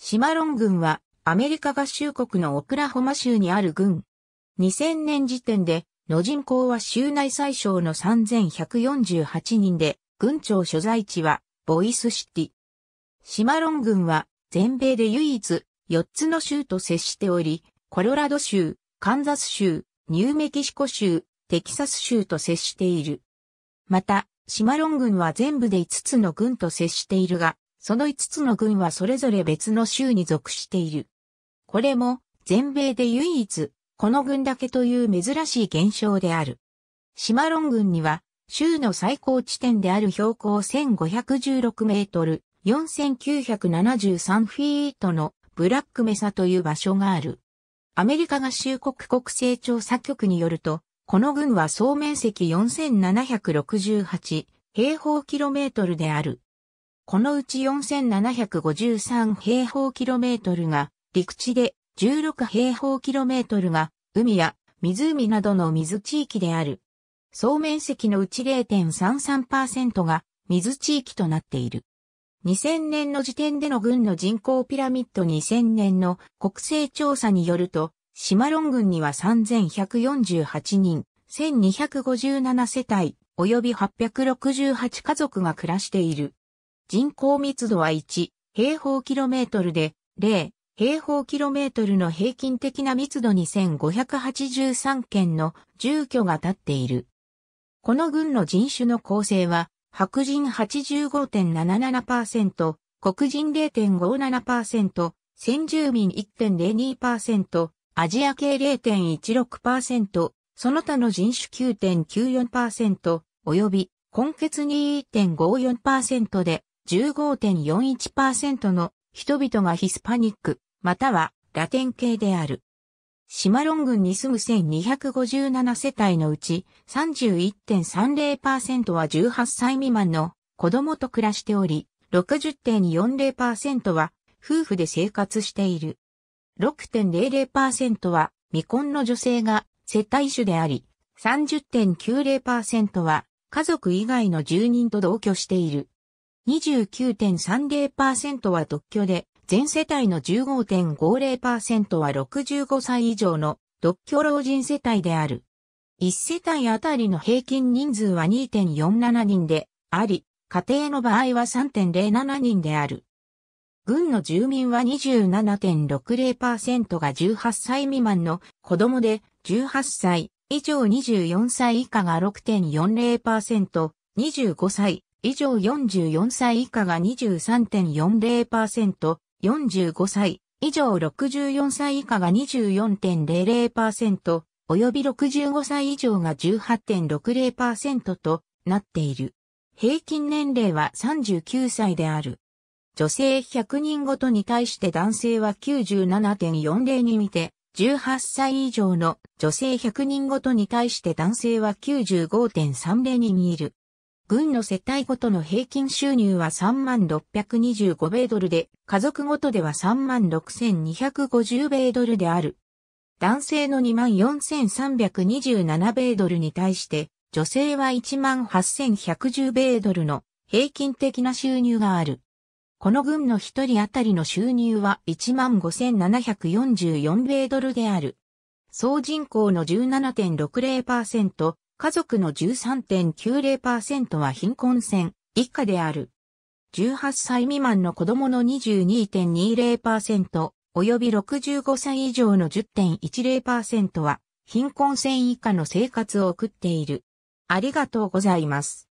シマロン軍はアメリカ合衆国のオクラホマ州にある軍。2000年時点での人口は州内最小の3148人で、軍庁所在地はボイスシティ。シマロン軍は全米で唯一4つの州と接しており、コロラド州、カンザス州、ニューメキシコ州、テキサス州と接している。また、シマロン軍は全部で5つの軍と接しているが、その5つの郡はそれぞれ別の州に属している。これも全米で唯一、この郡だけという珍しい現象である。シマロン郡には、州の最高地点である標高1516メートル、4973フィートのブラックメサという場所がある。アメリカ合衆国国勢調査局によると、この郡は総面積4768平方キロメートルである。このうち4753平方キロメートルが陸地で16平方キロメートルが海や湖などの水地域である。総面積のうち0.33%が水地域となっている。2000年の時点での軍の人口ピラミッド2000年の国勢調査によると、シマロン軍には3148人、1257世帯、及び868家族が暮らしている。人口密度は1、平方キロメートルで、0、平方キロメートルの平均的な密度2583件の住居が建っている。この郡の人種の構成は、白人85.77%、黒人0.57%、先住民1.02%、アジア系0.16%、その他の人種9.94%、及び、根血2 5 4で、15.41%の人々がヒスパニック、またはラテン系である。シマロン郡に住む1257世帯のうち31.30%は18歳未満の子供と暮らしており、60.40%は夫婦で生活している。6.00%は未婚の女性が世帯主であり、30.90%は家族以外の住人と同居している。29.30%は独居で、全世帯の15.50%は65歳以上の独居老人世帯である。1世帯あたりの平均人数は2.47人であり、家庭の場合は3.07人である。軍の住民は27.60%が18歳未満の子供で、18歳以上24歳以下が6.40%、25歳以上44歳以下が23.40%、45歳以上64歳以下が24.00%、及び65歳以上が18.60%となっている。平均年齢は39歳である。女性100人ごとに対して男性は97.40に見て、18歳以上の女性100人ごとに対して男性は95.30に見える。軍の世帯ごとの平均収入は3625米ドルで、家族ごとでは36250米ドルである。男性の24327米ドルに対して、女性は18110米ドルの平均的な収入がある。この軍の一人当たりの収入は15744米ドルである。総人口の17.60%、家族の13.90%は貧困線以下である。18歳未満の子供の22.20%及び65歳以上の10.10%は貧困線以下の生活を送っている。ありがとうございます。